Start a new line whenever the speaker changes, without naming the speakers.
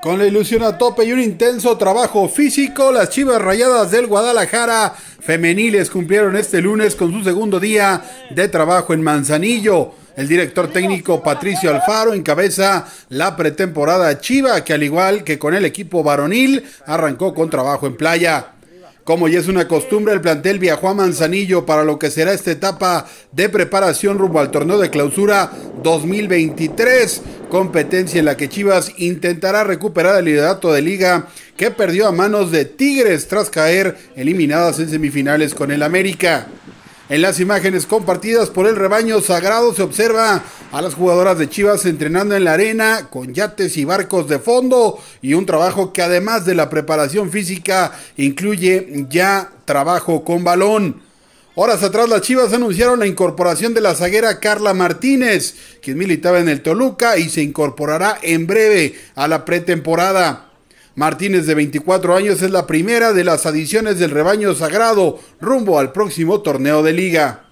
Con la ilusión a tope y un intenso trabajo físico, las Chivas Rayadas del Guadalajara femeniles cumplieron este lunes con su segundo día de trabajo en Manzanillo. El director técnico Patricio Alfaro encabeza la pretemporada Chiva, que al igual que con el equipo varonil, arrancó con trabajo en playa. Como ya es una costumbre, el plantel viajó a Manzanillo para lo que será esta etapa de preparación rumbo al torneo de clausura 2023, competencia en la que Chivas intentará recuperar el liderato de liga que perdió a manos de Tigres tras caer eliminadas en semifinales con el América. En las imágenes compartidas por el rebaño sagrado se observa a las jugadoras de Chivas entrenando en la arena con yates y barcos de fondo y un trabajo que además de la preparación física incluye ya trabajo con balón. Horas atrás las Chivas anunciaron la incorporación de la zaguera Carla Martínez, quien militaba en el Toluca y se incorporará en breve a la pretemporada. Martínez de 24 años es la primera de las adiciones del rebaño sagrado rumbo al próximo torneo de liga.